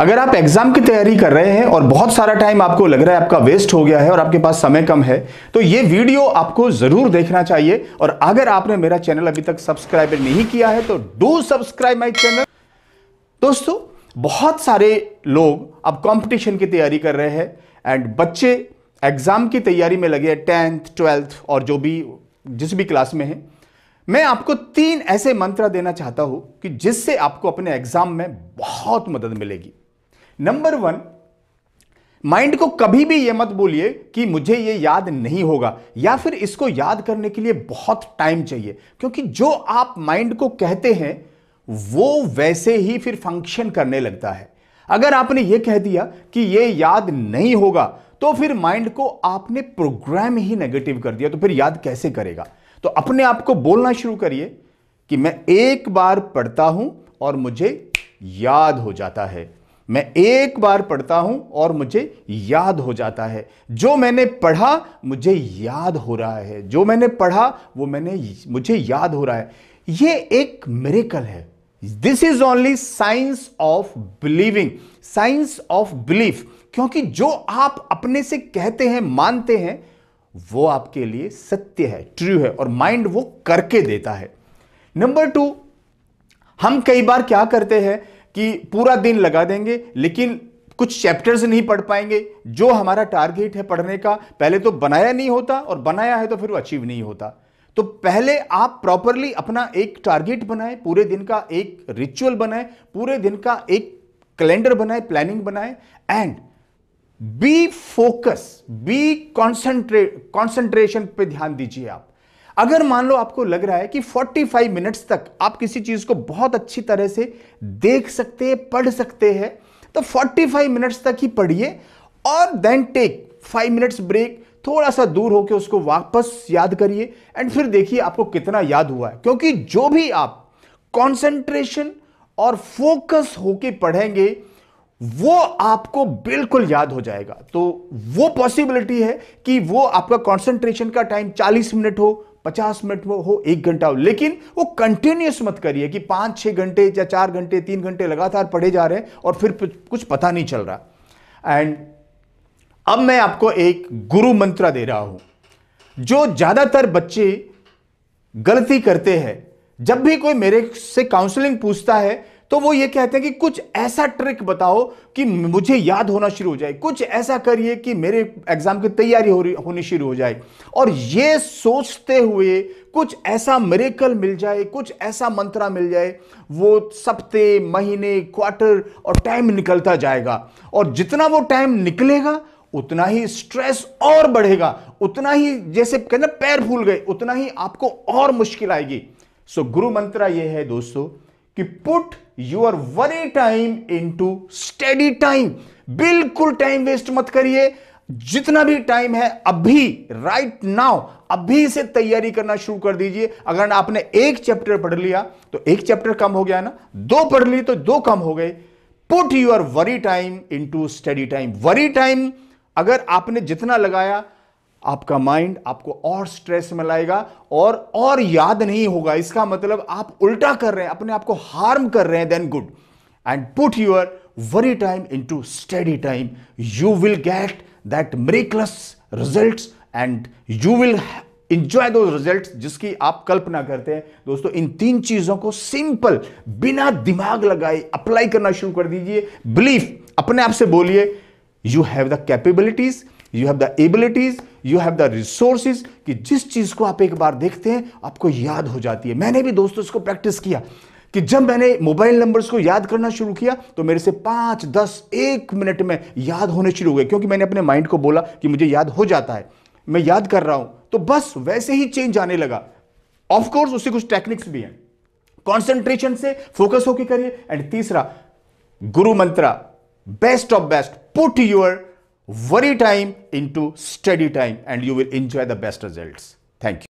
अगर आप एग्जाम की तैयारी कर रहे हैं और बहुत सारा टाइम आपको लग रहा है आपका वेस्ट हो गया है और आपके पास समय कम है तो ये वीडियो आपको जरूर देखना चाहिए और अगर आपने मेरा चैनल अभी तक सब्सक्राइब नहीं किया है तो डू सब्सक्राइब माई चैनल दोस्तों बहुत सारे लोग अब कॉम्पिटिशन की तैयारी कर रहे हैं एंड बच्चे एग्जाम की तैयारी में लगे टेंथ ट्वेल्थ और जो भी जिस भी क्लास में है मैं आपको तीन ऐसे मंत्र देना चाहता हूं कि जिससे आपको अपने एग्जाम में बहुत मदद मिलेगी नंबर वन माइंड को कभी भी यह मत बोलिए कि मुझे यह याद नहीं होगा या फिर इसको याद करने के लिए बहुत टाइम चाहिए क्योंकि जो आप माइंड को कहते हैं वो वैसे ही फिर फंक्शन करने लगता है अगर आपने यह कह दिया कि यह याद नहीं होगा तो फिर माइंड को आपने प्रोग्राम ही नेगेटिव कर दिया तो फिर याद कैसे करेगा तो अपने आप को बोलना शुरू करिए कि मैं एक बार पढ़ता हूं और मुझे याद हो जाता है मैं एक बार पढ़ता हूं और मुझे याद हो जाता है जो मैंने पढ़ा मुझे याद हो रहा है जो मैंने पढ़ा वो मैंने मुझे याद हो रहा है ये एक मेरेकल है this is only science of believing science of belief क्योंकि जो आप अपने से कहते हैं मानते हैं वो आपके लिए सत्य है ट्रू है और माइंड वो करके देता है नंबर टू हम कई बार क्या करते हैं कि पूरा दिन लगा देंगे लेकिन कुछ चैप्टर्स नहीं पढ़ पाएंगे जो हमारा टारगेट है पढ़ने का पहले तो बनाया नहीं होता और बनाया है तो फिर वो अचीव नहीं होता तो पहले आप प्रॉपरली अपना एक टारगेट बनाएं पूरे दिन का एक रिचुअल बनाएं पूरे दिन का एक कैलेंडर बनाएं प्लानिंग बनाएं and be focus be concentrate concentration पे ध्यान दीजिए आप अगर मान लो आपको लग रहा है कि 45 मिनट्स तक आप किसी चीज़ को बहुत अच्छी तरह से देख सकते हैं पढ़ सकते हैं तो 45 मिनट्स तक ही पढ़िए और देन टेक 5 मिनट्स ब्रेक थोड़ा सा दूर होकर उसको वापस याद करिए एंड फिर देखिए आपको कितना याद हुआ है क्योंकि जो भी आप कॉन्सेंट्रेशन और फोकस होके पढ़ेंगे वो आपको बिल्कुल याद हो जाएगा तो वो पॉसिबिलिटी है कि वो आपका कंसंट्रेशन का टाइम 40 मिनट हो पचास मिनट में हो एक घंटा हो लेकिन वो कंटिन्यूस मत करिए कि पाँच छः घंटे या चार घंटे तीन घंटे लगातार पढ़े जा रहे हैं और फिर कुछ पता नहीं चल रहा एंड अब मैं आपको एक गुरु मंत्र दे रहा हूं जो ज़्यादातर बच्चे गलती करते हैं जब भी कोई मेरे से काउंसलिंग पूछता है तो वो ये कहते हैं कि कुछ ऐसा ट्रिक बताओ कि मुझे याद होना शुरू हो जाए कुछ ऐसा करिए कि मेरे एग्जाम की तैयारी हो होनी शुरू हो जाए और ये सोचते हुए कुछ ऐसा मेरेकल मिल जाए कुछ ऐसा मंत्रा मिल जाए वो सप्ते महीने क्वार्टर और टाइम निकलता जाएगा और जितना वो टाइम निकलेगा उतना ही स्ट्रेस और बढ़ेगा उतना ही जैसे कहना पैर फूल गए उतना ही आपको और मुश्किल आएगी सो गुरु मंत्रा ये है दोस्तों कि put your worry time into study time बिल्कुल टाइम वेस्ट मत करिए जितना भी टाइम है अभी राइट नाउ अभी से तैयारी करना शुरू कर दीजिए अगर आपने एक चैप्टर पढ़ लिया तो एक चैप्टर कम हो गया ना दो पढ़ ली तो दो कम हो गए put your worry time into study time worry time अगर आपने जितना लगाया आपका माइंड आपको और स्ट्रेस में लाएगा और और याद नहीं होगा इसका मतलब आप उल्टा कर रहे हैं अपने आप को हार्म कर रहे हैं then good and put your worry time in to study time you will get that miracles result and you will enjoy the result जिसकी आप कल्पना करते हैं दोस्तों इन तीन चीजों को सिंपल बिना दिमाग लगाए अप्लाई करना शुरू कर दीजिए बिलीफ अपने आप से बोलिए you have the capabilities you have the abilities you have the resources कि जिस चीज़ को आप एक बार देखते हैं आपको याद हो जाती है मैंने भी दोस्तों इसको प्रैक्टिस किया कि जब मैंने मोबाइल नंबर्स को याद करना शुरू किया तो मेरे से पांच दस एक मिनट में याद होने शुरू हो गए क्योंकि मैंने अपने माइंड को बोला कि मुझे याद हो जाता है मैं याद कर रहा हूं तो बस वैसे ही चेंज आने लगा ऑफकोर्स उससे कुछ टेक्निक्स भी हैं कॉन्सेंट्रेशन से फोकस होकर करिए एंड तीसरा guru mantra best of best put your worry time into study time and you will enjoy the best results. Thank you.